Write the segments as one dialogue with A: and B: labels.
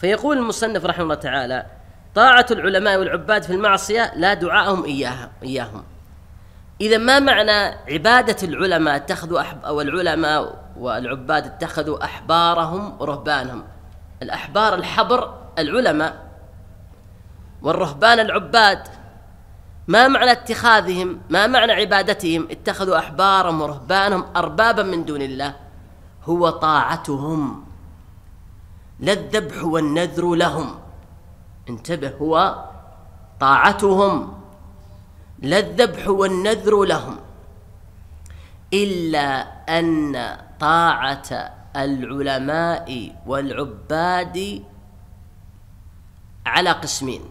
A: فيقول المصنف رحمه الله تعالى طاعة العلماء والعباد في المعصية لا دعاءهم إياها إياهم إذا ما معنى عبادة العلماء اتخذوا أحب أو العلماء والعباد اتخذوا أحبارهم ورهبانهم الأحبار الحبر العلماء والرهبان العباد ما معنى اتخاذهم ما معنى عبادتهم اتخذوا أحبارهم ورهبانهم أربابا من دون الله هو طاعتهم لا الذبح والنذر لهم انتبه هو طاعتهم لا الذبح والنذر لهم الا ان طاعه العلماء والعباد على قسمين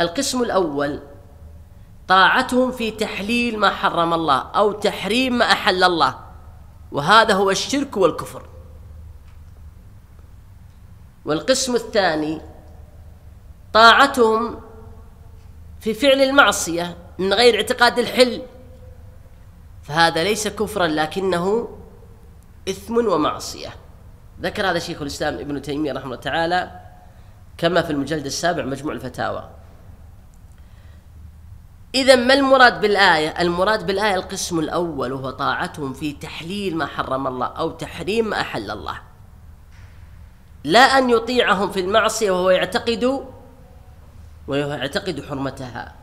A: القسم الاول طاعتهم في تحليل ما حرم الله او تحريم ما احل الله وهذا هو الشرك والكفر والقسم الثاني طاعتهم في فعل المعصية من غير اعتقاد الحل فهذا ليس كفرا لكنه إثم ومعصية ذكر هذا شيخ الإسلام ابن تيمية رحمه الله تعالى كما في المجلد السابع مجموع الفتاوى إذا ما المراد بالآية؟ المراد بالآية القسم الأول وهو طاعتهم في تحليل ما حرم الله أو تحريم ما أحل الله لا أن يطيعهم في المعصية وهو يعتقد وهو يعتقد حرمتها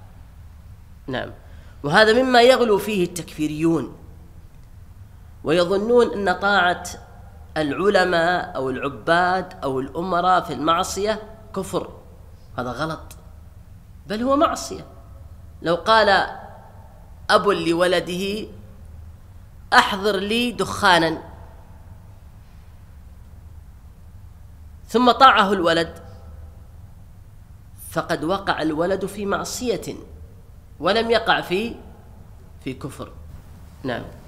A: نعم وهذا مما يغلو فيه التكفيريون ويظنون أن طاعة العلماء أو العباد أو الأمراء في المعصية كفر هذا غلط بل هو معصية لو قال أب لولده أحضر لي دخانا ثم طاعه الولد فقد وقع الولد في معصية ولم يقع في في كفر نعم